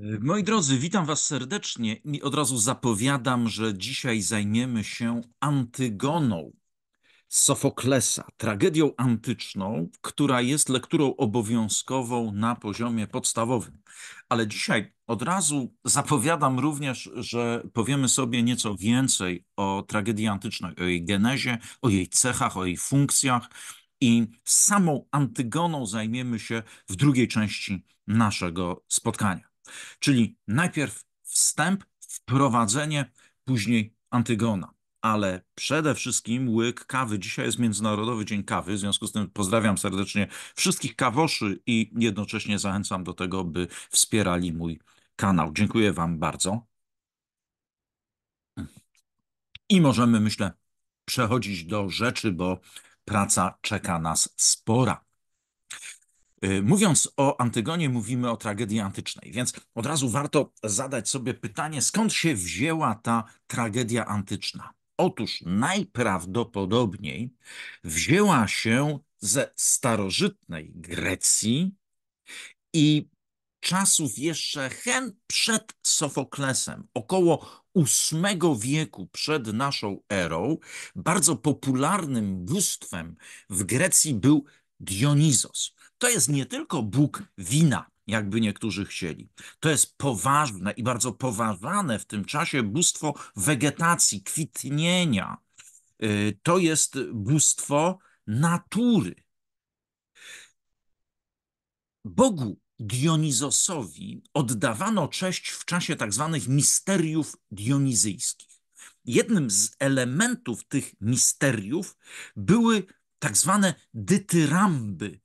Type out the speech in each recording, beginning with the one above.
Moi drodzy, witam Was serdecznie i od razu zapowiadam, że dzisiaj zajmiemy się Antygoną Sofoklesa, tragedią antyczną, która jest lekturą obowiązkową na poziomie podstawowym. Ale dzisiaj od razu zapowiadam również, że powiemy sobie nieco więcej o tragedii antycznej, o jej genezie, o jej cechach, o jej funkcjach. I samą Antygoną zajmiemy się w drugiej części naszego spotkania. Czyli najpierw wstęp, wprowadzenie, później Antygona. Ale przede wszystkim łyk kawy. Dzisiaj jest Międzynarodowy Dzień Kawy, w związku z tym pozdrawiam serdecznie wszystkich kawoszy i jednocześnie zachęcam do tego, by wspierali mój kanał. Dziękuję Wam bardzo. I możemy, myślę, przechodzić do rzeczy, bo praca czeka nas spora. Y, mówiąc o Antygonie, mówimy o tragedii antycznej, więc od razu warto zadać sobie pytanie, skąd się wzięła ta tragedia antyczna? Otóż najprawdopodobniej wzięła się ze starożytnej Grecji i czasów jeszcze hen przed Sofoklesem, około VIII wieku przed naszą erą, bardzo popularnym bóstwem w Grecji był Dionizos. To jest nie tylko Bóg wina, jakby niektórzy chcieli. To jest poważne i bardzo poważane w tym czasie bóstwo wegetacji, kwitnienia. Y, to jest bóstwo natury. Bogu Dionizosowi oddawano cześć w czasie tzw. Tak misteriów dionizyjskich. Jednym z elementów tych misteriów były tzw. Tak dytyramby,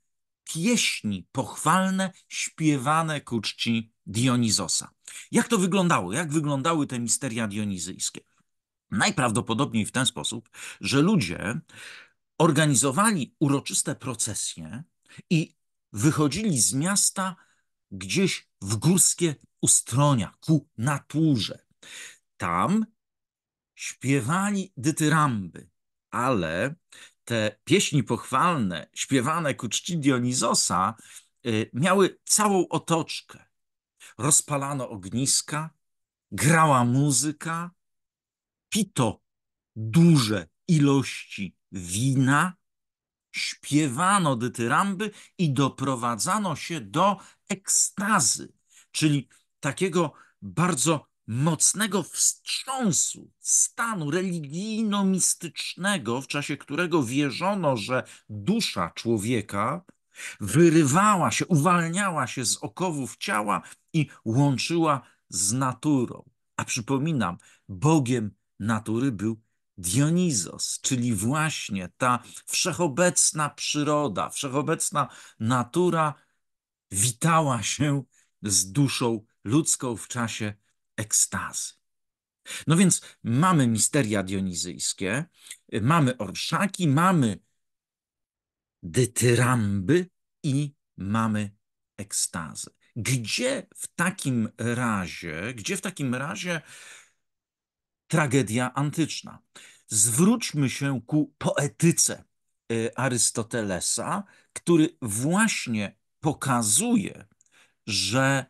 pieśni pochwalne śpiewane ku czci Dionizosa. Jak to wyglądało? Jak wyglądały te misteria dionizyjskie? Najprawdopodobniej w ten sposób, że ludzie organizowali uroczyste procesje i wychodzili z miasta gdzieś w górskie ustronia, ku naturze. Tam śpiewali dytyramby, ale te pieśni pochwalne śpiewane ku czci Dionizosa y, miały całą otoczkę. Rozpalano ogniska, grała muzyka, pito duże ilości wina, śpiewano dytyramby i doprowadzano się do ekstazy, czyli takiego bardzo mocnego wstrząsu, stanu religijno-mistycznego, w czasie którego wierzono, że dusza człowieka wyrywała się, uwalniała się z okowów ciała i łączyła z naturą. A przypominam, Bogiem natury był Dionizos, czyli właśnie ta wszechobecna przyroda, wszechobecna natura witała się z duszą ludzką w czasie ekstazy. No więc mamy misteria dionizyjskie, mamy orszaki, mamy dytyramby i mamy ekstazy. Gdzie w takim razie, gdzie w takim razie tragedia antyczna? Zwróćmy się ku poetyce y, Arystotelesa, który właśnie pokazuje, że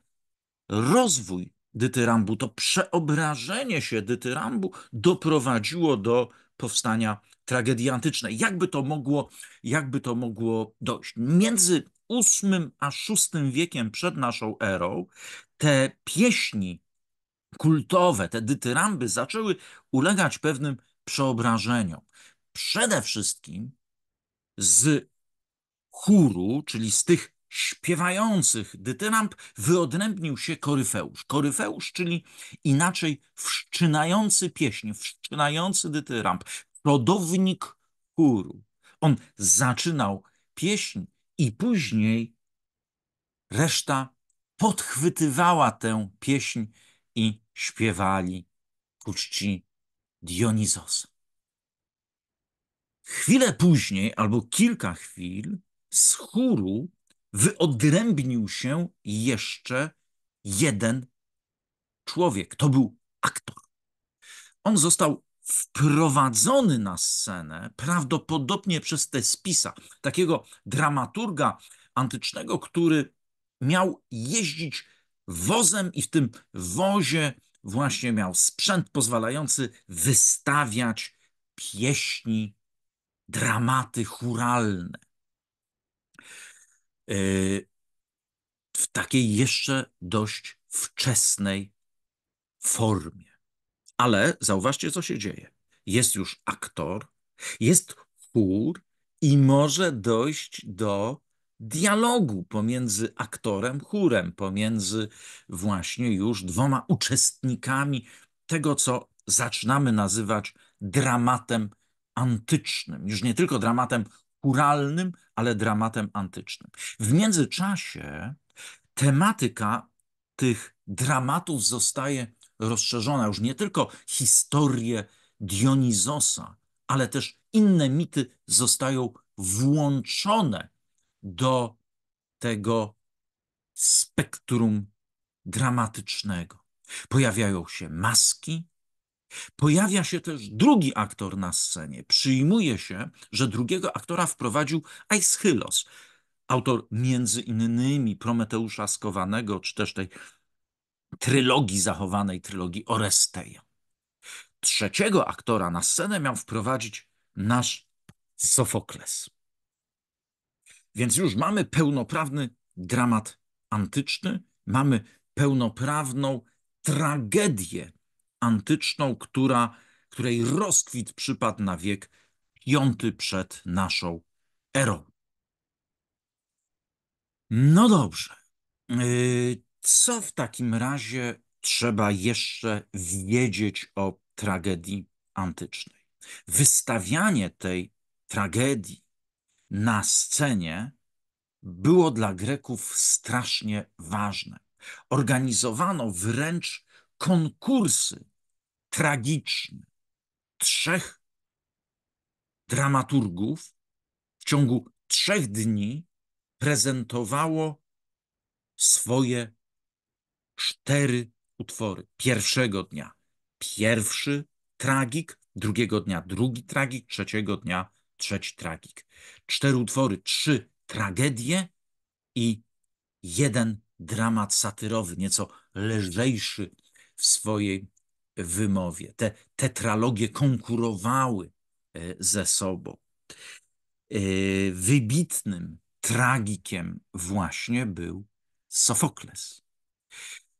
rozwój Dytyrambu, to przeobrażenie się Dytyrambu doprowadziło do powstania tragedii antycznej. Jakby to mogło, jakby to mogło dojść? Między VIII a VI wiekiem przed naszą erą te pieśni kultowe, te dytyramby zaczęły ulegać pewnym przeobrażeniom. Przede wszystkim z chóru, czyli z tych śpiewających. Dytyramb wyodrębnił się koryfeusz. Koryfeusz, czyli inaczej wszczynający pieśń, wszczynający dytyramb, rodownik chóru. On zaczynał pieśń i później reszta podchwytywała tę pieśń i śpiewali ku czci Dionizosa. Chwilę później, albo kilka chwil, z chóru wyodrębnił się jeszcze jeden człowiek. To był aktor. On został wprowadzony na scenę prawdopodobnie przez Tespisa, takiego dramaturga antycznego, który miał jeździć wozem i w tym wozie właśnie miał sprzęt pozwalający wystawiać pieśni, dramaty churalne. Y, w takiej jeszcze dość wczesnej formie. Ale zauważcie, co się dzieje. Jest już aktor, jest chór i może dojść do dialogu pomiędzy aktorem, chórem, pomiędzy właśnie już dwoma uczestnikami tego, co zaczynamy nazywać dramatem antycznym. Już nie tylko dramatem kuralnym, ale dramatem antycznym. W międzyczasie tematyka tych dramatów zostaje rozszerzona już nie tylko historię Dionizosa, ale też inne mity zostają włączone do tego spektrum dramatycznego. Pojawiają się maski, Pojawia się też drugi aktor na scenie. Przyjmuje się, że drugiego aktora wprowadził Aeschylus, autor między innymi Prometeusza Skowanego, czy też tej trylogii zachowanej, trylogii Oresteja. Trzeciego aktora na scenę miał wprowadzić nasz Sofokles. Więc już mamy pełnoprawny dramat antyczny, mamy pełnoprawną tragedię antyczną, która, której rozkwit przypadł na wiek piąty przed naszą erą. No dobrze. Yy, co w takim razie trzeba jeszcze wiedzieć o tragedii antycznej? Wystawianie tej tragedii na scenie było dla Greków strasznie ważne. Organizowano wręcz konkursy tragiczny trzech dramaturgów w ciągu trzech dni prezentowało swoje cztery utwory. Pierwszego dnia pierwszy tragik, drugiego dnia drugi tragik, trzeciego dnia trzeci tragik. Cztery utwory, trzy tragedie i jeden dramat satyrowy, nieco lżejszy w swojej wymowie. Te tetralogie konkurowały e, ze sobą. E, wybitnym tragikiem właśnie był Sofokles.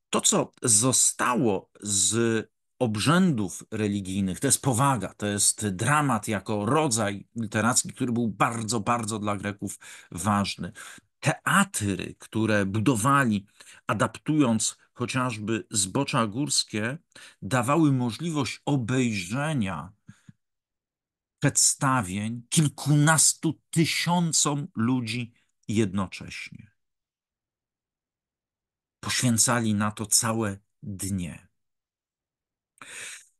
To, co zostało z obrzędów religijnych, to jest powaga, to jest dramat jako rodzaj literacki, który był bardzo, bardzo dla Greków ważny. Teatry, które budowali, adaptując chociażby zbocza górskie, dawały możliwość obejrzenia przedstawień kilkunastu tysiącom ludzi jednocześnie. Poświęcali na to całe dnie.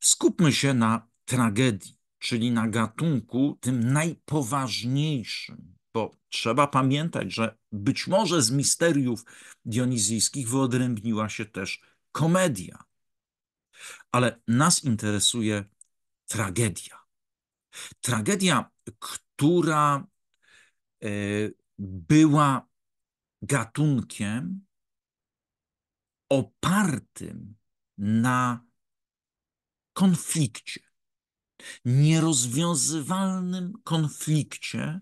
Skupmy się na tragedii, czyli na gatunku tym najpoważniejszym bo trzeba pamiętać, że być może z misteriów dionizyjskich wyodrębniła się też komedia. Ale nas interesuje tragedia. Tragedia, która e, była gatunkiem opartym na konflikcie, nierozwiązywalnym konflikcie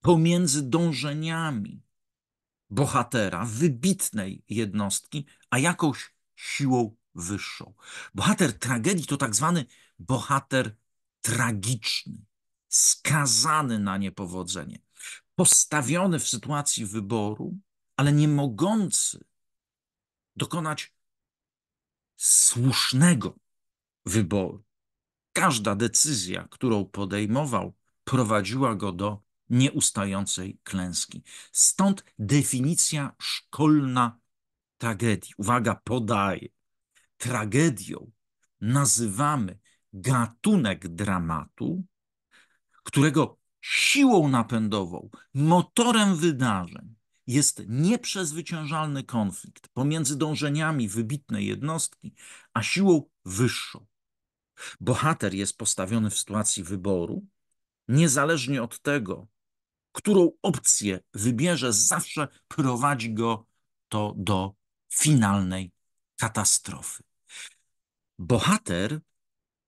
pomiędzy dążeniami bohatera, wybitnej jednostki, a jakąś siłą wyższą. Bohater tragedii to tak zwany bohater tragiczny, skazany na niepowodzenie, postawiony w sytuacji wyboru, ale nie mogący dokonać słusznego wyboru. Każda decyzja, którą podejmował, prowadziła go do nieustającej klęski. Stąd definicja szkolna tragedii. Uwaga, podaję. Tragedią nazywamy gatunek dramatu, którego siłą napędową, motorem wydarzeń jest nieprzezwyciężalny konflikt pomiędzy dążeniami wybitnej jednostki, a siłą wyższą. Bohater jest postawiony w sytuacji wyboru, niezależnie od tego, którą opcję wybierze, zawsze prowadzi go to do finalnej katastrofy. Bohater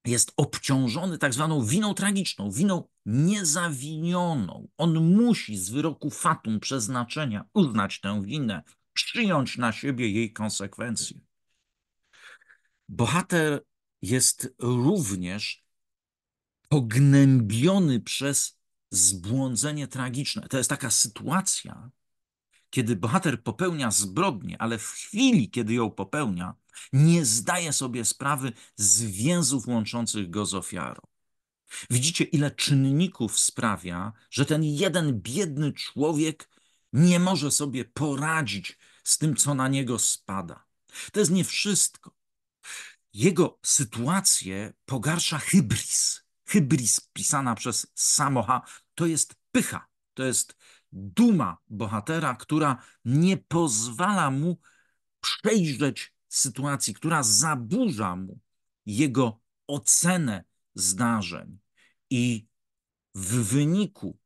jest obciążony tak zwaną winą tragiczną, winą niezawinioną. On musi z wyroku fatum przeznaczenia uznać tę winę, przyjąć na siebie jej konsekwencje. Bohater jest również pognębiony przez zbłądzenie tragiczne. To jest taka sytuacja, kiedy bohater popełnia zbrodnię, ale w chwili, kiedy ją popełnia, nie zdaje sobie sprawy z więzów łączących go z ofiarą. Widzicie, ile czynników sprawia, że ten jeden biedny człowiek nie może sobie poradzić z tym, co na niego spada. To jest nie wszystko. Jego sytuację pogarsza hybris hybris pisana przez Samocha, to jest pycha, to jest duma bohatera, która nie pozwala mu przejrzeć sytuacji, która zaburza mu jego ocenę zdarzeń. I w wyniku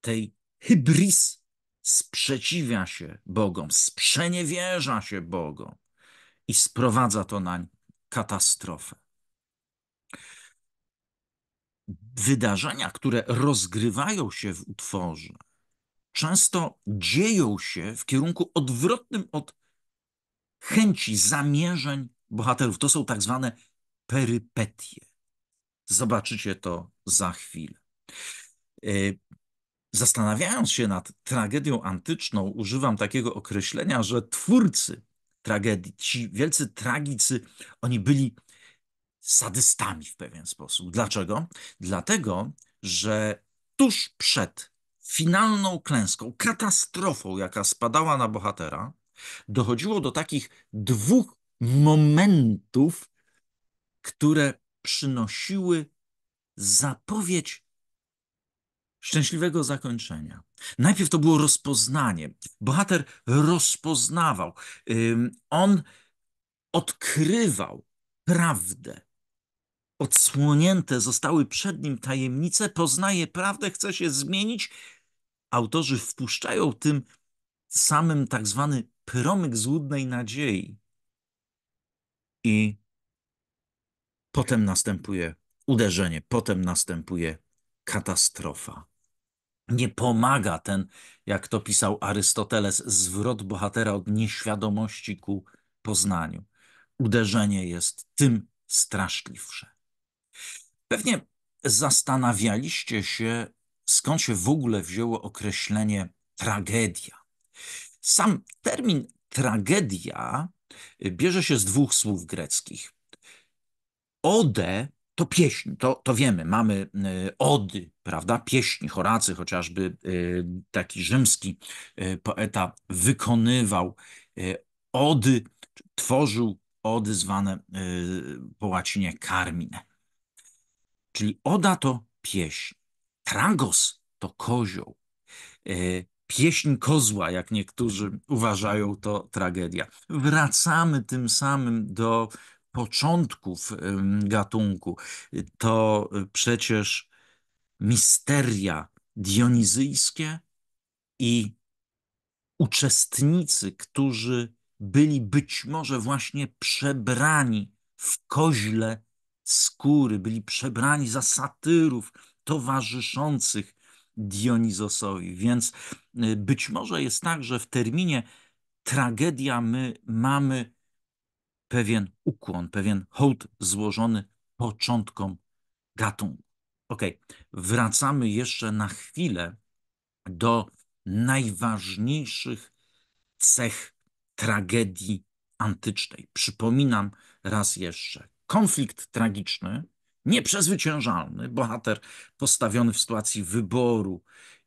tej hybris sprzeciwia się Bogom, sprzeniewierza się Bogom i sprowadza to nań katastrofę. wydarzenia, które rozgrywają się w utworze, często dzieją się w kierunku odwrotnym od chęci, zamierzeń bohaterów. To są tak zwane perypetie. Zobaczycie to za chwilę. E, zastanawiając się nad tragedią antyczną, używam takiego określenia, że twórcy tragedii, ci wielcy tragicy, oni byli sadystami w pewien sposób. Dlaczego? Dlatego, że tuż przed finalną klęską, katastrofą, jaka spadała na bohatera, dochodziło do takich dwóch momentów, które przynosiły zapowiedź szczęśliwego zakończenia. Najpierw to było rozpoznanie. Bohater rozpoznawał, on odkrywał prawdę, odsłonięte zostały przed nim tajemnice, poznaje prawdę, chce się zmienić. Autorzy wpuszczają tym samym tak zwany promyk złudnej nadziei. I potem następuje uderzenie, potem następuje katastrofa. Nie pomaga ten, jak to pisał Arystoteles, zwrot bohatera od nieświadomości ku poznaniu. Uderzenie jest tym straszliwsze. Pewnie zastanawialiście się, skąd się w ogóle wzięło określenie tragedia. Sam termin tragedia y, bierze się z dwóch słów greckich. Ode to pieśń, to, to wiemy, mamy y, ody, prawda, pieśni, Horacy chociażby, y, taki rzymski poeta wykonywał ody, tworzył ody zwane po łacinie carmine. Czyli Oda to pieśń, Tragos to kozioł, e, pieśń kozła, jak niektórzy uważają, to tragedia. Wracamy tym samym do początków gatunku. To e, przecież misteria dionizyjskie i uczestnicy, którzy byli być może właśnie przebrani w koźle skóry, byli przebrani za satyrów towarzyszących Dionizosowi. Więc y, być może jest tak, że w terminie tragedia my mamy pewien ukłon, pewien hołd złożony początkom gatunku. Ok, wracamy jeszcze na chwilę do najważniejszych cech tragedii antycznej. Przypominam raz jeszcze, konflikt tragiczny, nieprzezwyciężalny, bohater postawiony w sytuacji wyboru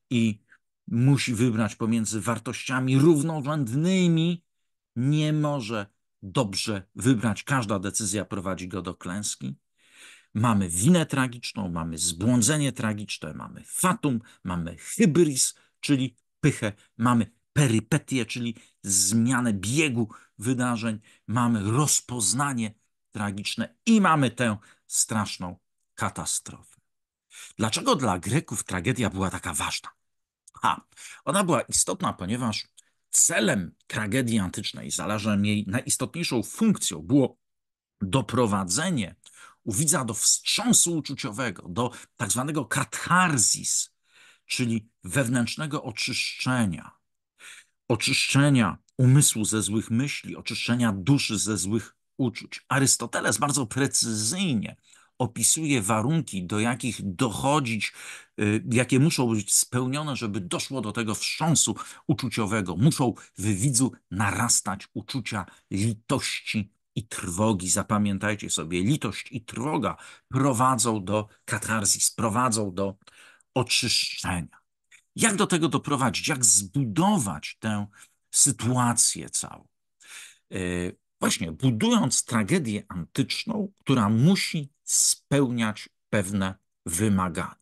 i musi wybrać pomiędzy wartościami równorzędnymi, nie może dobrze wybrać. Każda decyzja prowadzi go do klęski. Mamy winę tragiczną, mamy zbłądzenie tragiczne, mamy fatum, mamy hybris, czyli pychę, mamy perypetię, czyli zmianę biegu wydarzeń, mamy rozpoznanie tragiczne i mamy tę straszną katastrofę. Dlaczego dla Greków tragedia była taka ważna? A, ona była istotna, ponieważ celem tragedii antycznej, zależem jej najistotniejszą funkcją, było doprowadzenie u widza do wstrząsu uczuciowego, do tak zwanego katharzis, czyli wewnętrznego oczyszczenia. Oczyszczenia umysłu ze złych myśli, oczyszczenia duszy ze złych uczuć. Arystoteles bardzo precyzyjnie opisuje warunki, do jakich dochodzić, y, jakie muszą być spełnione, żeby doszło do tego wstrząsu uczuciowego. Muszą w widzu narastać uczucia litości i trwogi. Zapamiętajcie sobie, litość i trwoga prowadzą do katarzis, prowadzą do oczyszczenia. Jak do tego doprowadzić? Jak zbudować tę sytuację całą? Y, właśnie budując tragedię antyczną, która musi spełniać pewne wymagania.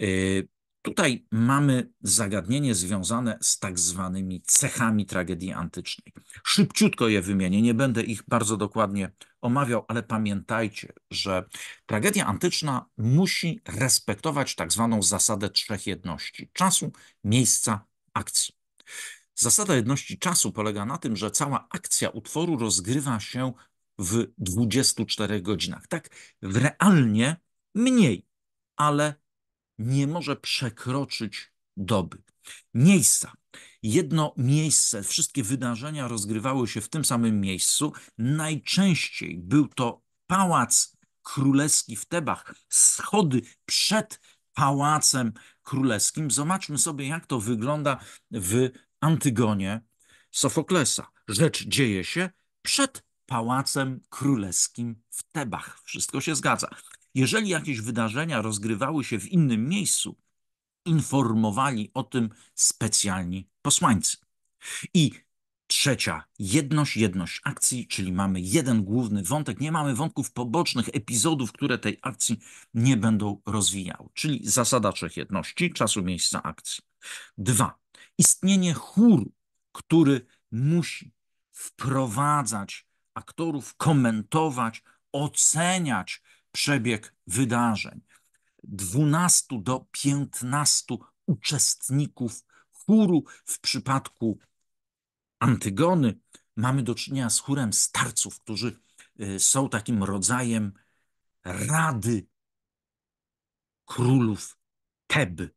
Y, tutaj mamy zagadnienie związane z tak zwanymi cechami tragedii antycznej. Szybciutko je wymienię, nie będę ich bardzo dokładnie omawiał, ale pamiętajcie, że tragedia antyczna musi respektować tak zwaną zasadę trzech jedności: czasu, miejsca, akcji. Zasada jedności czasu polega na tym, że cała akcja utworu rozgrywa się w 24 godzinach. Tak, w realnie mniej, ale nie może przekroczyć doby. Miejsca. Jedno miejsce, wszystkie wydarzenia rozgrywały się w tym samym miejscu. Najczęściej był to pałac królewski w Tebach, schody przed pałacem królewskim. Zobaczmy sobie, jak to wygląda w Antygonie Sofoklesa. Rzecz dzieje się przed pałacem królewskim w Tebach. Wszystko się zgadza. Jeżeli jakieś wydarzenia rozgrywały się w innym miejscu, informowali o tym specjalni posłańcy. I trzecia jedność, jedność akcji, czyli mamy jeden główny wątek, nie mamy wątków pobocznych, epizodów, które tej akcji nie będą rozwijały, czyli zasada trzech jedności, czasu, miejsca, akcji. Dwa, istnienie chóru, który musi wprowadzać aktorów, komentować, oceniać przebieg wydarzeń. 12 do 15 uczestników chóru w przypadku Antygony mamy do czynienia z chórem starców, którzy y, są takim rodzajem rady królów Teby.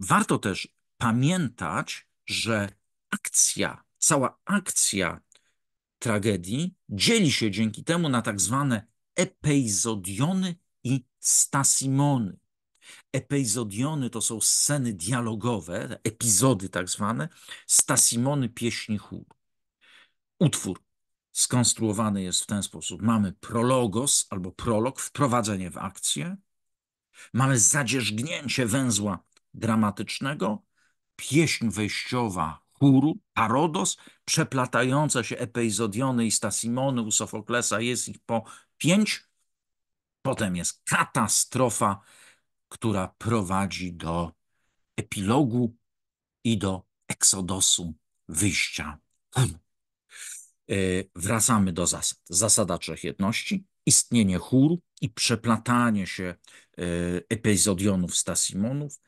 Warto też pamiętać, że akcja, cała akcja tragedii dzieli się dzięki temu na tak zwane epizodiony i stasimony. Epizodiony to są sceny dialogowe, epizody tak zwane, stasimony pieśni chór. Utwór skonstruowany jest w ten sposób. Mamy prologos albo prolog, wprowadzenie w akcję. Mamy zadzierzgnięcie węzła dramatycznego, pieśń wejściowa chóru, parodos, przeplatające się epizodiony i stasimony u Sofoklesa, jest ich po pięć. Potem jest katastrofa, która prowadzi do epilogu i do eksodosu, wyjścia. E, wracamy do zasad. Zasada trzech jedności, istnienie chóru i przeplatanie się e, epizodionów epizodionów, stasimonów.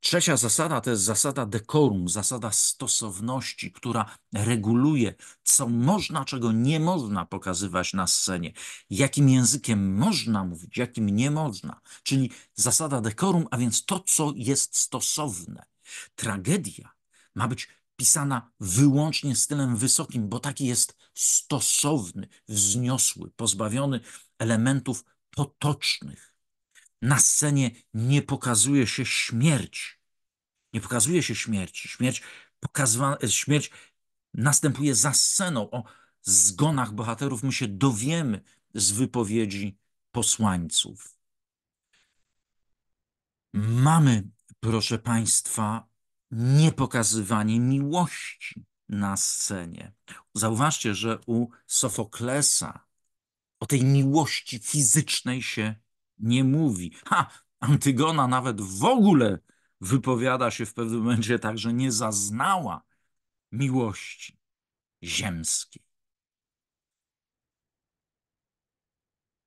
Trzecia zasada to jest zasada dekorum, zasada stosowności, która reguluje, co można, czego nie można pokazywać na scenie, jakim językiem można mówić, jakim nie można. Czyli zasada dekorum, a więc to, co jest stosowne. Tragedia ma być pisana wyłącznie stylem wysokim, bo taki jest stosowny, wzniosły, pozbawiony elementów potocznych na scenie nie pokazuje się śmierć. Nie pokazuje się śmierci. Śmierć, pokazwa śmierć następuje za sceną. O zgonach bohaterów my się dowiemy z wypowiedzi posłańców. Mamy, proszę Państwa, niepokazywanie miłości na scenie. Zauważcie, że u Sofoklesa o tej miłości fizycznej się nie mówi. Ha, Antygona nawet w ogóle wypowiada się w pewnym momencie tak, że nie zaznała miłości ziemskiej.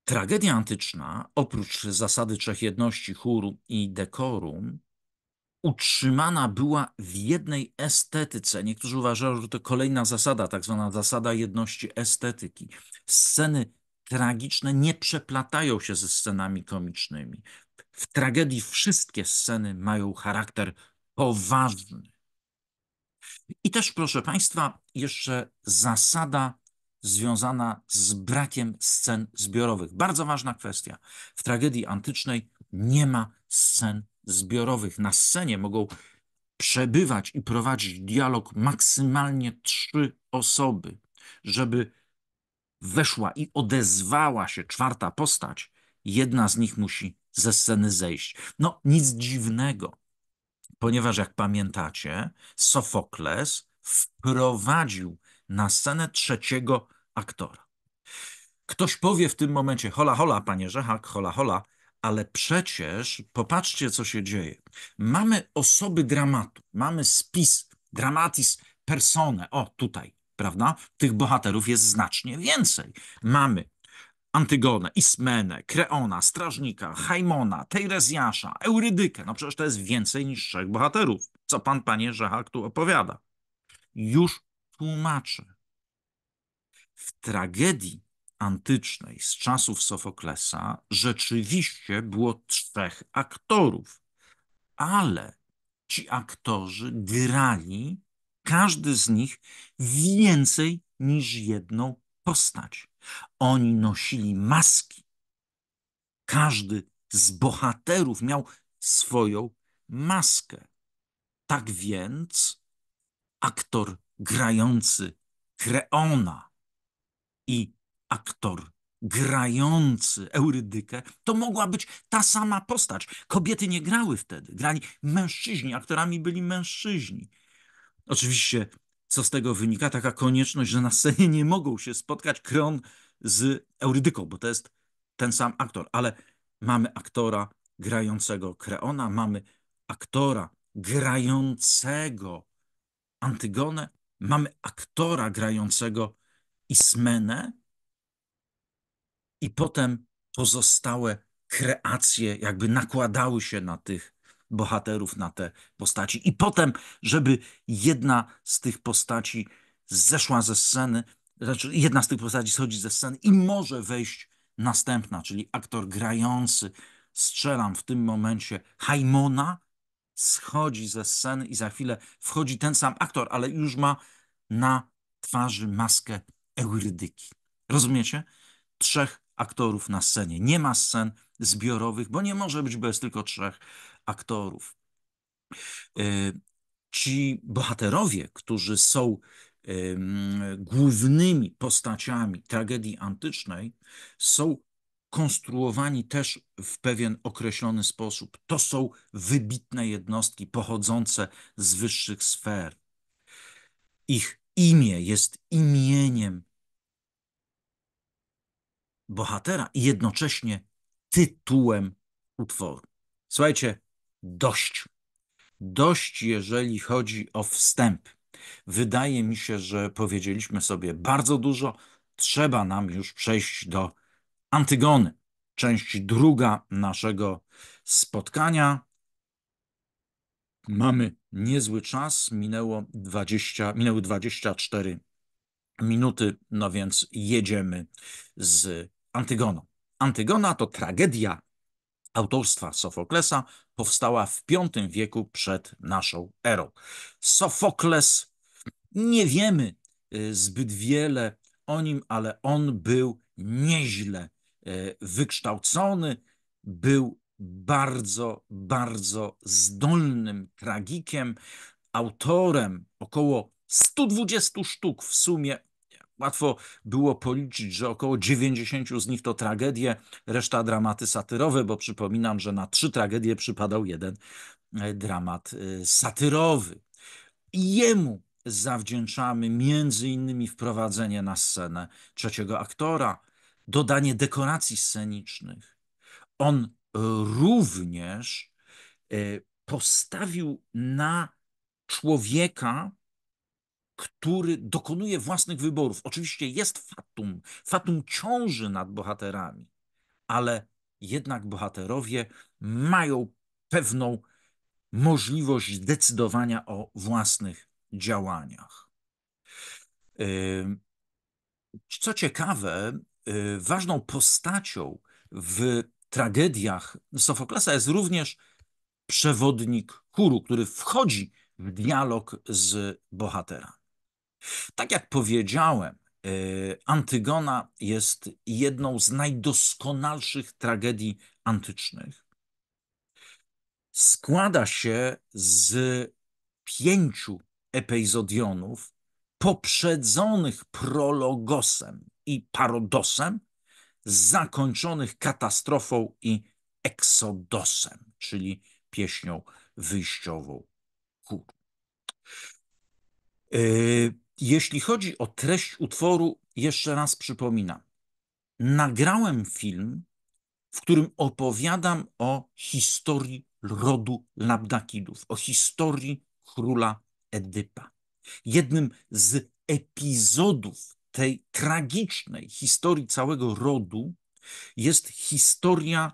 Tragedia antyczna, oprócz zasady trzech jedności chóru i dekorum, utrzymana była w jednej estetyce. Niektórzy uważają, że to kolejna zasada, tak zwana zasada jedności estetyki. Sceny tragiczne nie przeplatają się ze scenami komicznymi. W tragedii wszystkie sceny mają charakter poważny. I też, proszę Państwa, jeszcze zasada związana z brakiem scen zbiorowych. Bardzo ważna kwestia. W tragedii antycznej nie ma scen zbiorowych. Na scenie mogą przebywać i prowadzić dialog maksymalnie trzy osoby, żeby weszła i odezwała się czwarta postać, jedna z nich musi ze sceny zejść. No, nic dziwnego, ponieważ jak pamiętacie, Sofokles wprowadził na scenę trzeciego aktora. Ktoś powie w tym momencie: hola, hola, panie Rzechak, hola, hola, ale przecież popatrzcie, co się dzieje. Mamy osoby dramatu, mamy spis, dramatis personae. O, tutaj prawda? Tych bohaterów jest znacznie więcej. Mamy Antygonę, Ismenę, Kreona, Strażnika, Hajmona, Tejrezjasza, Eurydykę. No przecież to jest więcej niż trzech bohaterów, co pan, panie Rzechak tu opowiada. Już tłumaczę. W tragedii antycznej z czasów Sofoklesa rzeczywiście było trzech aktorów, ale ci aktorzy grali każdy z nich więcej niż jedną postać. Oni nosili maski. Każdy z bohaterów miał swoją maskę. Tak więc aktor grający Kreona i aktor grający Eurydykę, to mogła być ta sama postać. Kobiety nie grały wtedy, grali mężczyźni, aktorami byli mężczyźni. Oczywiście, co z tego wynika? Taka konieczność, że na scenie nie mogą się spotkać Kreon z Eurydyką, bo to jest ten sam aktor, ale mamy aktora grającego Kreona, mamy aktora grającego Antygonę, mamy aktora grającego Ismenę i potem pozostałe kreacje jakby nakładały się na tych bohaterów na te postaci. I potem, żeby jedna z tych postaci zeszła ze sceny, znaczy jedna z tych postaci schodzi ze sceny i może wejść następna, czyli aktor grający, strzelam w tym momencie, Hajmona, schodzi ze sceny i za chwilę wchodzi ten sam aktor, ale już ma na twarzy maskę Eurydyki. Rozumiecie? Trzech aktorów na scenie. Nie ma scen, zbiorowych, bo nie może być bez tylko trzech aktorów. E, ci bohaterowie, którzy są głównymi postaciami tragedii antycznej, są konstruowani też w pewien określony sposób. To są wybitne jednostki pochodzące z wyższych sfer. Ich imię jest imieniem bohatera i jednocześnie tytułem utworu. Słuchajcie, dość. Dość, jeżeli chodzi o wstęp. Wydaje mi się, że powiedzieliśmy sobie bardzo dużo. Trzeba nam już przejść do Antygony, część druga naszego spotkania. Mamy niezły czas, minęło 20, minęły 24 minuty, no więc jedziemy z Antygoną. Antygona to tragedia autorstwa Sofoklesa, powstała w V wieku przed naszą erą. Sofokles, nie wiemy y, zbyt wiele o nim, ale on był nieźle y, wykształcony, był bardzo, bardzo zdolnym tragikiem, autorem około 120 sztuk w sumie Łatwo było policzyć, że około 90 z nich to tragedie, reszta dramaty satyrowe, bo przypominam, że na trzy tragedie przypadał jeden e, dramat e, satyrowy. I jemu zawdzięczamy między innymi wprowadzenie na scenę trzeciego aktora, dodanie dekoracji scenicznych. On również e, postawił na człowieka, który dokonuje własnych wyborów. Oczywiście jest fatum, fatum ciąży nad bohaterami, ale jednak bohaterowie mają pewną możliwość decydowania o własnych działaniach. Co ciekawe, y, ważną postacią w tragediach Sofoklesa jest również przewodnik chóru, który wchodzi w dialog z bohaterami. Tak jak powiedziałem, e, Antygona jest jedną z najdoskonalszych tragedii antycznych. Składa się z pięciu epizodionów poprzedzonych prologosem i parodosem, zakończonych katastrofą i eksodosem, czyli pieśnią wyjściową Yy, jeśli chodzi o treść utworu, jeszcze raz przypominam. Nagrałem film, w którym opowiadam o historii rodu Labdakidów, o historii króla Edypa. Jednym z epizodów tej tragicznej historii całego rodu jest historia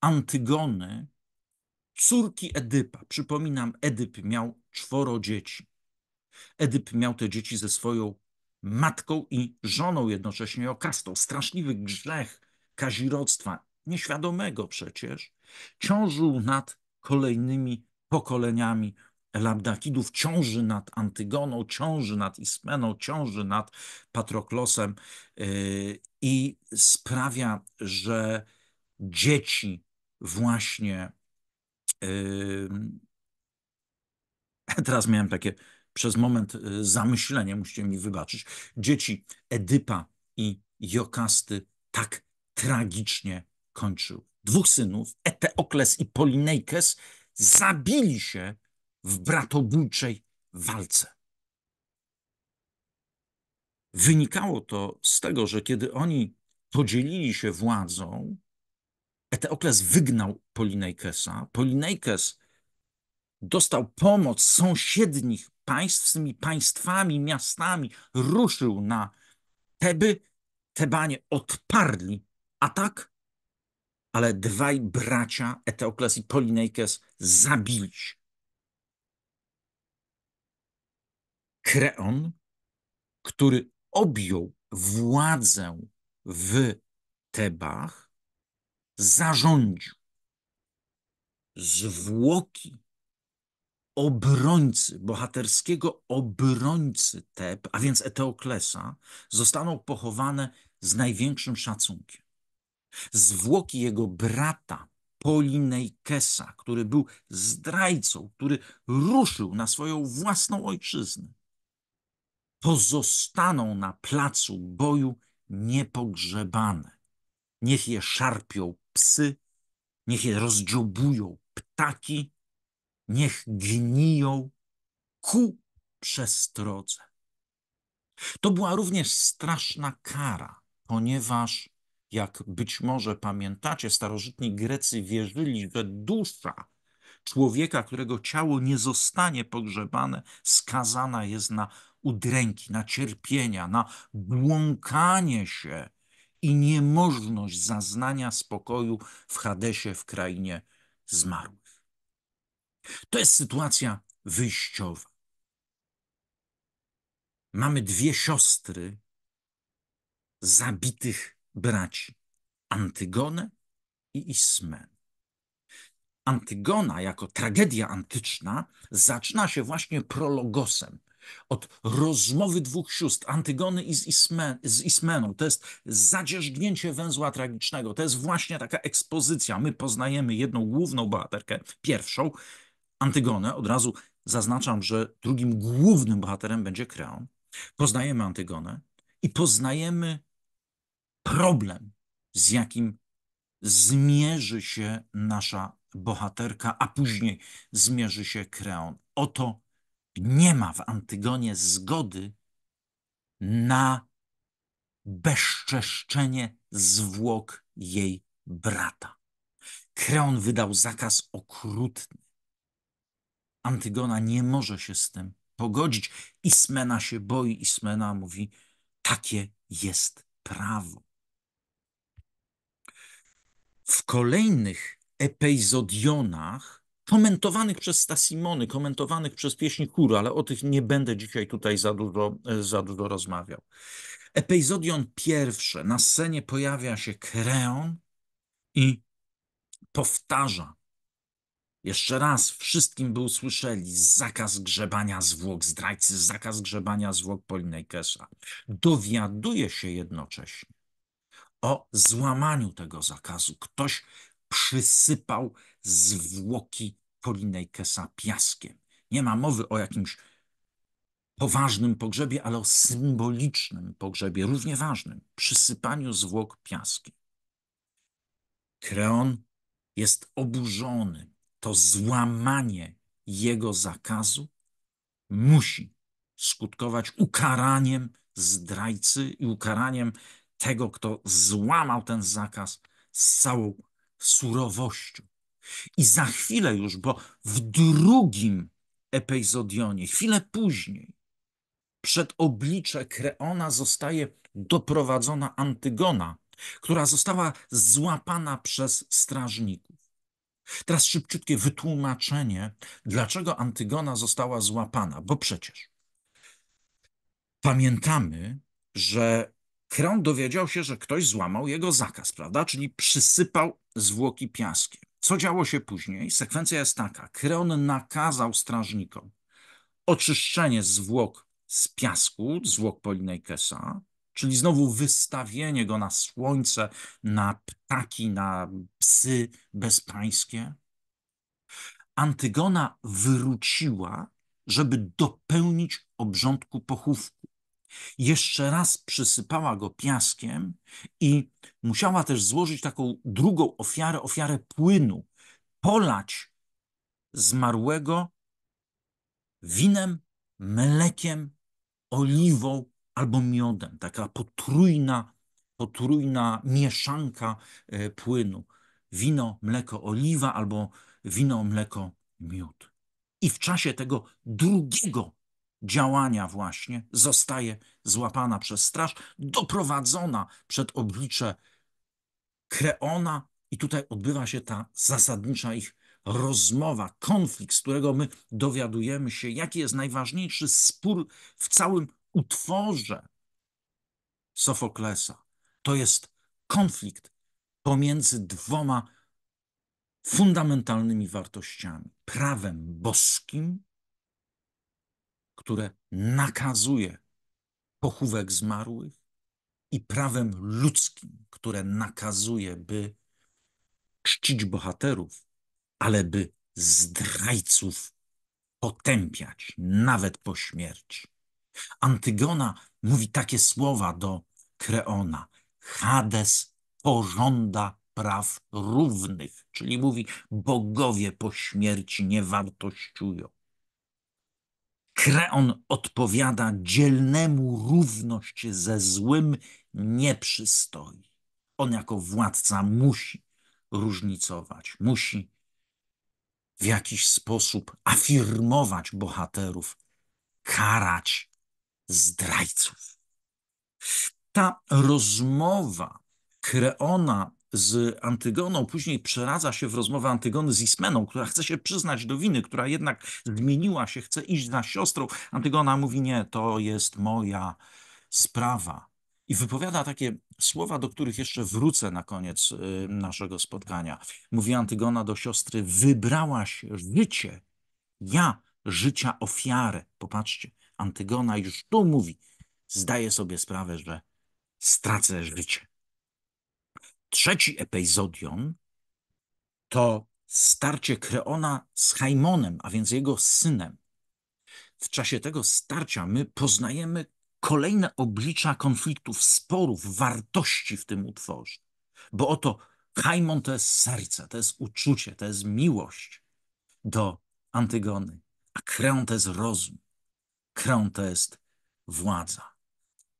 Antygony, córki Edypa. Przypominam, Edyp miał czworo dzieci. Edyp miał te dzieci ze swoją matką i żoną jednocześnie okastą. Straszliwy grzech kazirodztwa, nieświadomego przecież, ciążył nad kolejnymi pokoleniami Labdakidów, ciąży nad Antygoną, ciąży nad Ismeną, ciąży nad Patroklosem yy, i sprawia, że dzieci właśnie. Yy, teraz miałem takie przez moment y, zamyślenia, musicie mi wybaczyć, dzieci Edypa i Jokasty tak tragicznie kończył. Dwóch synów, Eteokles i Polinejkes, zabili się w bratobójczej walce. Wynikało to z tego, że kiedy oni podzielili się władzą, Eteokles wygnał Polinejkesa. Polinejkes dostał pomoc sąsiednich państw, z tymi państwami, miastami, ruszył na Teby. Tebanie odparli atak, ale dwaj bracia, Eteokles i Polinejkes, zabili się. Kreon, który objął władzę w Tebach, zarządził. Zwłoki obrońcy, bohaterskiego obrońcy Teb, a więc Eteoklesa, zostaną pochowane z największym szacunkiem. Zwłoki jego brata Polinejkesa, który był zdrajcą, który ruszył na swoją własną ojczyznę, pozostaną na placu boju niepogrzebane. Niech je szarpią psy, niech je rozdziobują ptaki, niech gniją ku przestrodze. To była również straszna kara, ponieważ, jak być może pamiętacie, starożytni Grecy wierzyli, że dusza człowieka, którego ciało nie zostanie pogrzebane, skazana jest na udręki, na cierpienia, na błąkanie się i niemożność zaznania spokoju w Hadesie, w krainie zmarłych. To jest sytuacja wyjściowa. Mamy dwie siostry zabitych braci: Antygonę i Ismen. Antygona jako tragedia antyczna zaczyna się właśnie prologosem. Od rozmowy dwóch sióstr, Antygony i z, Ismen, z Ismeną. To jest zadzierzgnięcie węzła tragicznego. To jest właśnie taka ekspozycja. My poznajemy jedną główną bohaterkę, pierwszą, Antygonę, od razu zaznaczam, że drugim głównym bohaterem będzie Kreon. Poznajemy Antygonę i poznajemy problem, z jakim zmierzy się nasza bohaterka, a później zmierzy się Kreon. Oto nie ma w Antygonie zgody na bezczeszczenie zwłok jej brata. Kreon wydał zakaz okrutny. Antygona nie może się z tym pogodzić. Ismena się boi. Ismena mówi, takie jest prawo. W kolejnych epizodionach, komentowanych przez Stasimony, komentowanych przez pieśni Kuru, ale o tych nie będę dzisiaj tutaj za dużo, e, za dużo rozmawiał. Epizodion pierwszy. Na scenie pojawia się Kreon i powtarza jeszcze raz wszystkim by usłyszeli zakaz grzebania zwłok zdrajcy, zakaz grzebania zwłok Polinejkesa. Dowiaduje się jednocześnie o złamaniu tego zakazu. Ktoś przysypał zwłoki Polinejkesa piaskiem. Nie ma mowy o jakimś poważnym pogrzebie, ale o symbolicznym pogrzebie, równie ważnym przysypaniu zwłok piaskiem. Kreon jest oburzony to złamanie jego zakazu musi skutkować ukaraniem zdrajcy i ukaraniem tego, kto złamał ten zakaz z całą surowością. I za chwilę już, bo w drugim epizodionie, chwilę później, przed oblicze Kreona zostaje doprowadzona Antygona, która została złapana przez strażników. Teraz szybciutkie wytłumaczenie, dlaczego Antygona została złapana, bo przecież pamiętamy, że Kron dowiedział się, że ktoś złamał jego zakaz, prawda? Czyli przysypał zwłoki piaskiem. Co działo się później? Sekwencja jest taka. Kreon nakazał strażnikom oczyszczenie zwłok z piasku, zwłok Polinejkesa, czyli znowu wystawienie go na słońce, na ptaki, na psy bezpańskie. Antygona wróciła, żeby dopełnić obrządku pochówku. Jeszcze raz przysypała go piaskiem i musiała też złożyć taką drugą ofiarę, ofiarę płynu, polać zmarłego winem, mlekiem, oliwą albo miodem, taka potrójna, potrójna mieszanka e, płynu. Wino, mleko, oliwa albo wino, mleko, miód. I w czasie tego drugiego działania właśnie zostaje złapana przez straż, doprowadzona przed oblicze Kreona i tutaj odbywa się ta zasadnicza ich rozmowa, konflikt, z którego my dowiadujemy się, jaki jest najważniejszy spór w całym utworze Sofoklesa to jest konflikt pomiędzy dwoma fundamentalnymi wartościami: prawem boskim, które nakazuje pochówek zmarłych, i prawem ludzkim, które nakazuje, by czcić bohaterów, ale by zdrajców potępiać nawet po śmierci. Antygona mówi takie słowa do Kreona. Hades pożąda praw równych, czyli mówi, bogowie po śmierci nie wartościują. Kreon odpowiada, dzielnemu równość ze złym nie przystoi. On jako władca musi różnicować, musi w jakiś sposób afirmować bohaterów, karać zdrajców. Ta rozmowa Kreona z Antygoną później przeradza się w rozmowę Antygony z Ismeną, która chce się przyznać do winy, która jednak zmieniła się, chce iść za siostrą. Antygona mówi: Nie, to jest moja sprawa. I wypowiada takie słowa, do których jeszcze wrócę na koniec y, naszego spotkania. Mówi Antygona do siostry: Wybrałaś życie, ja życia ofiarę. Popatrzcie, Antygona już tu mówi, zdaję sobie sprawę, że stracę życie. Trzeci epizodion to starcie Kreona z Haimonem, a więc jego synem. W czasie tego starcia my poznajemy kolejne oblicza konfliktów, sporów, wartości w tym utworze. Bo oto Hajmon to jest serce, to jest uczucie, to jest miłość do Antygony, a Kreon to jest rozum. Krą to jest władza.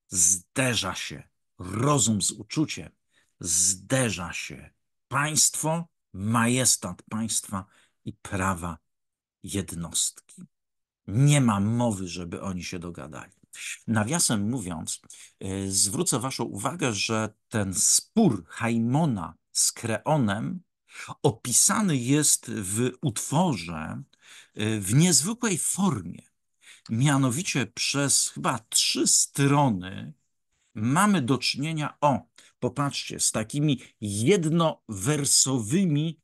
Zderza się rozum z uczuciem, zderza się państwo, majestat państwa i prawa jednostki. Nie ma mowy, żeby oni się dogadali. Nawiasem mówiąc, y, zwrócę Waszą uwagę, że ten spór Hajmona z Kreonem opisany jest w utworze y, w niezwykłej formie. Mianowicie przez chyba trzy strony mamy do czynienia, o, popatrzcie, z takimi jednowersowymi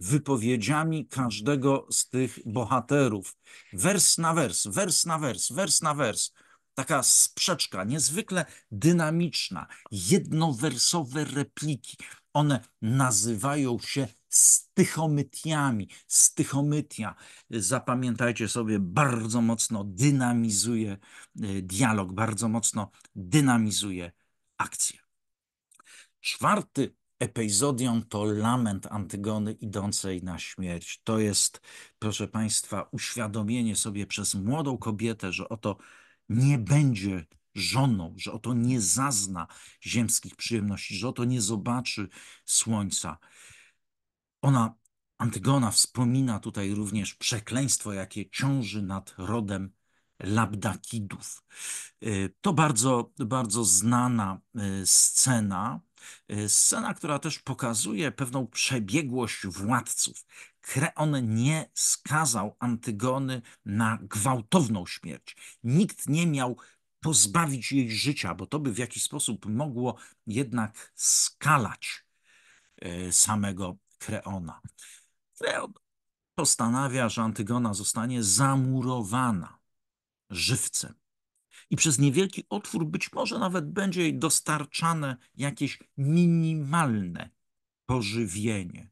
wypowiedziami każdego z tych bohaterów. Wers na wers, wers na wers, wers na wers. Taka sprzeczka niezwykle dynamiczna, jednowersowe repliki. One nazywają się z Stychomytia, zapamiętajcie sobie, bardzo mocno dynamizuje e, dialog, bardzo mocno dynamizuje akcję. Czwarty epizodion to lament Antygony idącej na śmierć. To jest, proszę Państwa, uświadomienie sobie przez młodą kobietę, że oto nie będzie żoną, że oto nie zazna ziemskich przyjemności, że oto nie zobaczy słońca. Ona, Antygona, wspomina tutaj również przekleństwo, jakie ciąży nad rodem Labdakidów. Y, to bardzo, bardzo znana y, scena, y, scena, która też pokazuje pewną przebiegłość władców. Kreon nie skazał Antygony na gwałtowną śmierć. Nikt nie miał pozbawić jej życia, bo to by w jakiś sposób mogło jednak skalać samego Kreona. Kreon postanawia, że Antygona zostanie zamurowana żywcem. I przez niewielki otwór być może nawet będzie jej dostarczane jakieś minimalne pożywienie.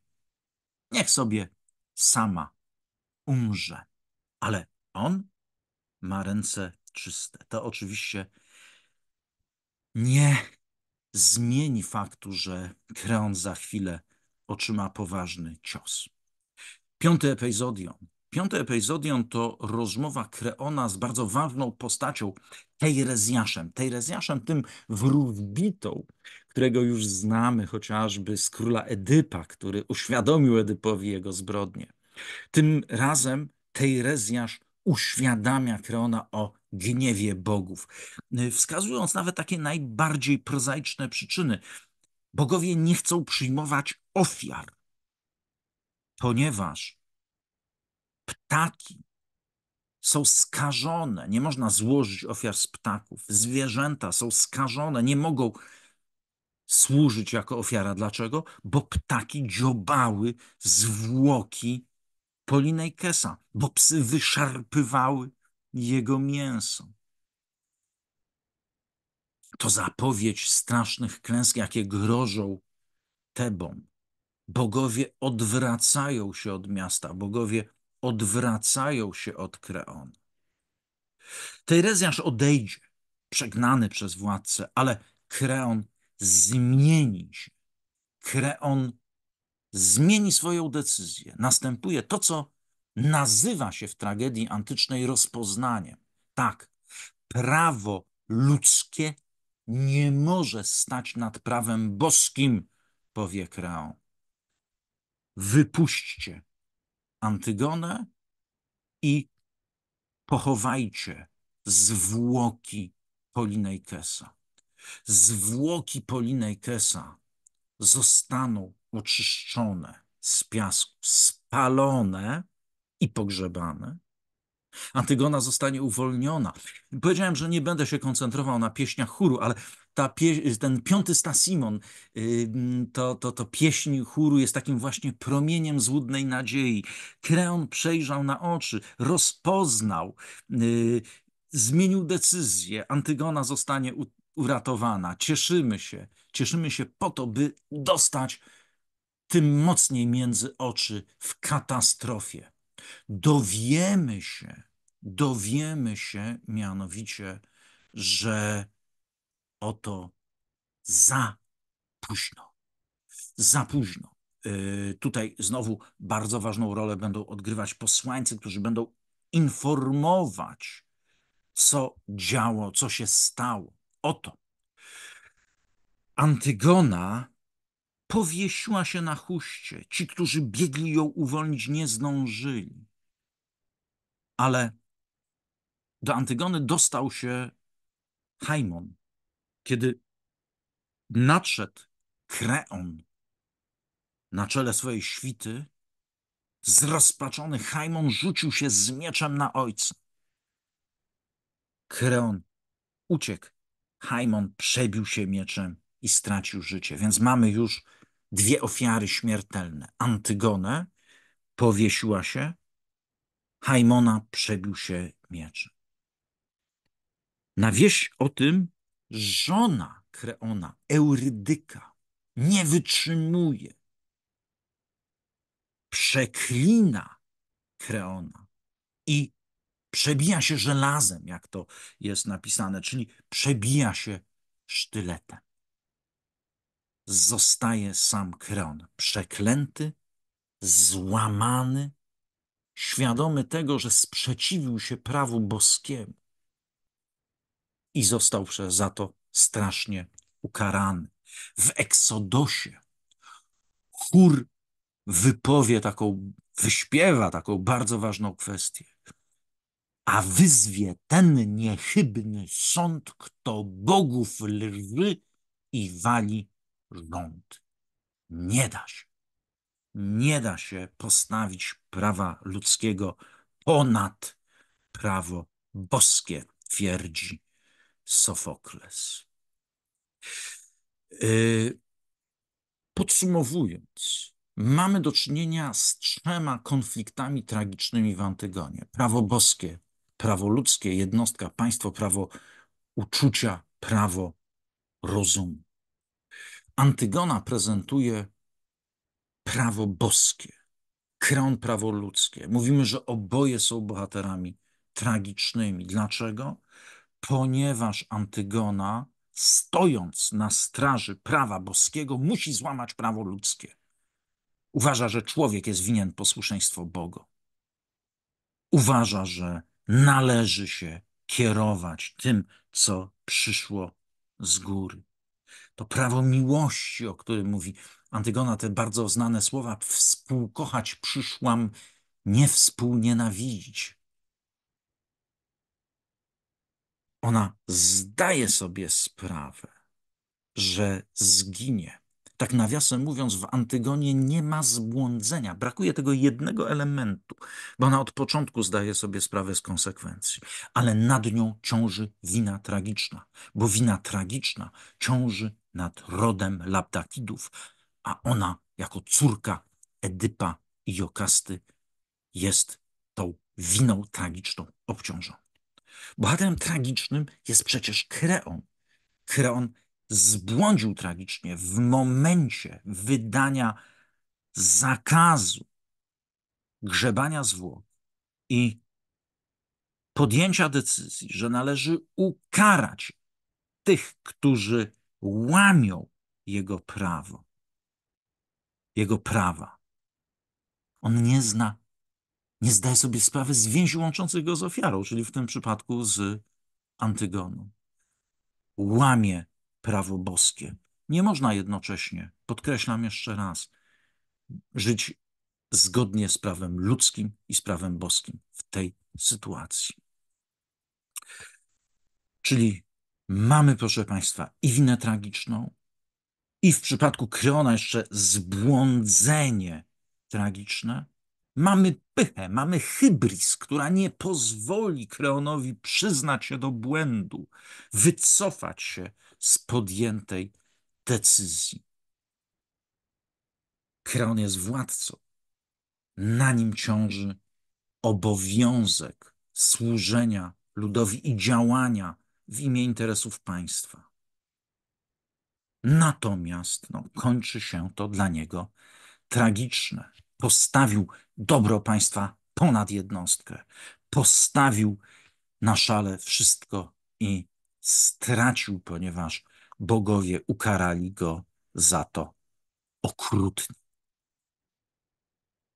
Niech sobie sama umrze, ale on ma ręce czyste. To oczywiście nie zmieni faktu, że Kreon za chwilę otrzyma poważny cios. Piąty epizodion. Piąty epizodion to rozmowa Kreona z bardzo ważną postacią, Tejrezjaszem. Tejrezjaszem tym wróżbitą, którego już znamy chociażby z króla Edypa, który uświadomił Edypowi jego zbrodnie. Tym razem Tejrezjasz uświadamia Kreona o gniewie bogów, y, wskazując nawet takie najbardziej prozaiczne przyczyny. Bogowie nie chcą przyjmować ofiar, ponieważ ptaki są skażone, nie można złożyć ofiar z ptaków. Zwierzęta są skażone, nie mogą służyć jako ofiara. Dlaczego? Bo ptaki dziobały zwłoki Polinejkesa, bo psy wyszarpywały jego mięso. To zapowiedź strasznych klęsk, jakie grożą Tebom. Bogowie odwracają się od miasta, bogowie odwracają się od Kreon. Terezjasz odejdzie, przegnany przez władcę, ale Kreon zmieni się. Kreon zmieni swoją decyzję. Następuje to, co nazywa się w tragedii antycznej rozpoznaniem. Tak, prawo ludzkie nie może stać nad prawem boskim, powie Kreon wypuśćcie Antygonę i pochowajcie zwłoki Kesa. Zwłoki Kesa zostaną oczyszczone z piasku, spalone i pogrzebane. Antygona zostanie uwolniona. Powiedziałem, że nie będę się koncentrował na pieśniach chóru, ale ta ten piąty Stasimon, to, to, to pieśń chóru jest takim właśnie promieniem złudnej nadziei. Kreon przejrzał na oczy, rozpoznał, y, zmienił decyzję, Antygona zostanie uratowana. Cieszymy się, cieszymy się po to, by dostać tym mocniej między oczy w katastrofie. Dowiemy się, dowiemy się mianowicie, że oto za późno. Za późno. E, tutaj znowu bardzo ważną rolę będą odgrywać posłańcy, którzy będą informować, co działo, co się stało. Oto Antygona powiesiła się na huście. Ci, którzy biegli ją uwolnić, nie zdążyli. Ale do Antygony dostał się Hajmon, kiedy nadszedł Kreon na czele swojej świty, zrozpaczony Hajmon rzucił się z mieczem na ojca. Kreon uciekł. Hajmon przebił się mieczem i stracił życie. Więc mamy już dwie ofiary śmiertelne. Antygonę powiesiła się, Hajmona przebił się mieczem. Na wieś o tym żona Kreona, Eurydyka, nie wytrzymuje. Przeklina Kreona i przebija się żelazem, jak to jest napisane, czyli przebija się sztyletem. Zostaje sam Kreon przeklęty, złamany, świadomy tego, że sprzeciwił się prawu boskiemu i został przez za to strasznie ukarany. W Eksodosie chór wypowie taką, wyśpiewa taką bardzo ważną kwestię. A wyzwie ten niechybny sąd, kto bogów lży i wali rząd. Nie da się. Nie da się postawić prawa ludzkiego ponad prawo boskie, twierdzi Sofokles. Y, podsumowując, mamy do czynienia z trzema konfliktami tragicznymi w Antygonie. Prawo boskie, prawo ludzkie, jednostka, państwo, prawo uczucia, prawo rozumu. Antygona prezentuje prawo boskie, Kreon prawo ludzkie. Mówimy, że oboje są bohaterami tragicznymi. Dlaczego? ponieważ Antygona, stojąc na straży prawa boskiego, musi złamać prawo ludzkie. Uważa, że człowiek jest winien posłuszeństwo Bogu. Uważa, że należy się kierować tym, co przyszło z góry. To prawo miłości, o którym mówi Antygona, te bardzo znane słowa: współkochać przyszłam, nie współnienawidzić. ona zdaje sobie sprawę, że zginie. Tak nawiasem mówiąc, w Antygonie nie ma zbłądzenia, brakuje tego jednego elementu, bo ona od początku zdaje sobie sprawę z konsekwencji, ale nad nią ciąży wina tragiczna, bo wina tragiczna ciąży nad rodem Labdakidów, a ona jako córka Edypa i Jokasty jest tą winą tragiczną obciążona. Bohaterem tragicznym jest przecież Kreon. Kreon zbłądził tragicznie w momencie wydania zakazu grzebania zwłok i podjęcia decyzji, że należy ukarać tych, którzy łamią jego prawo, jego prawa. On nie zna nie zdaje sobie sprawy z więzi łączących go z ofiarą, czyli w tym przypadku z Antygoną. Łamie prawo boskie. Nie można jednocześnie, podkreślam jeszcze raz, żyć zgodnie z prawem ludzkim i z prawem boskim w tej sytuacji. Czyli mamy, proszę Państwa, i winę tragiczną, i w przypadku Kreona jeszcze zbłądzenie tragiczne, Mamy pychę, mamy hybris, która nie pozwoli Kreonowi przyznać się do błędu, wycofać się z podjętej decyzji. Kreon jest władcą. Na nim ciąży obowiązek służenia ludowi i działania w imię interesów państwa. Natomiast no, kończy się to dla niego tragiczne postawił dobro państwa ponad jednostkę, postawił na szale wszystko i stracił, ponieważ bogowie ukarali go za to okrutnie.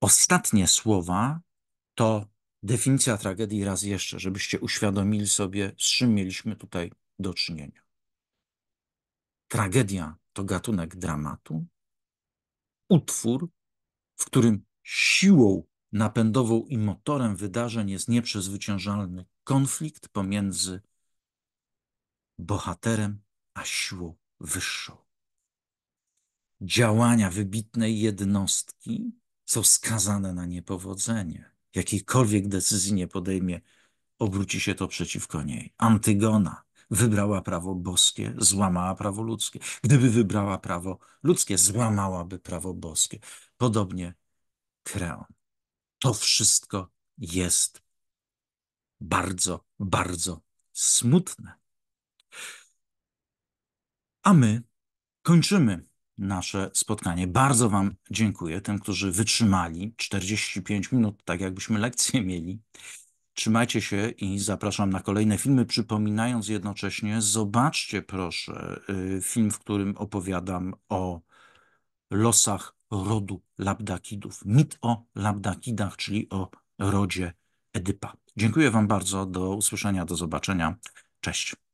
Ostatnie słowa to definicja tragedii raz jeszcze, żebyście uświadomili sobie, z czym mieliśmy tutaj do czynienia. Tragedia to gatunek dramatu, utwór, w którym siłą napędową i motorem wydarzeń jest nieprzezwyciężalny konflikt pomiędzy bohaterem a siłą wyższą. Działania wybitnej jednostki są skazane na niepowodzenie. Jakiejkolwiek decyzji nie podejmie, obróci się to przeciwko niej. Antygona, Wybrała prawo boskie, złamała prawo ludzkie. Gdyby wybrała prawo ludzkie, złamałaby prawo boskie. Podobnie Kreon. To wszystko jest bardzo, bardzo smutne. A my kończymy nasze spotkanie. Bardzo Wam dziękuję, tym, którzy wytrzymali 45 minut, tak jakbyśmy lekcję mieli. Trzymajcie się i zapraszam na kolejne filmy, przypominając jednocześnie, zobaczcie proszę y, film, w którym opowiadam o losach rodu Labdakidów, mit o Labdakidach, czyli o rodzie Edypa. Dziękuję Wam bardzo, do usłyszenia, do zobaczenia. Cześć.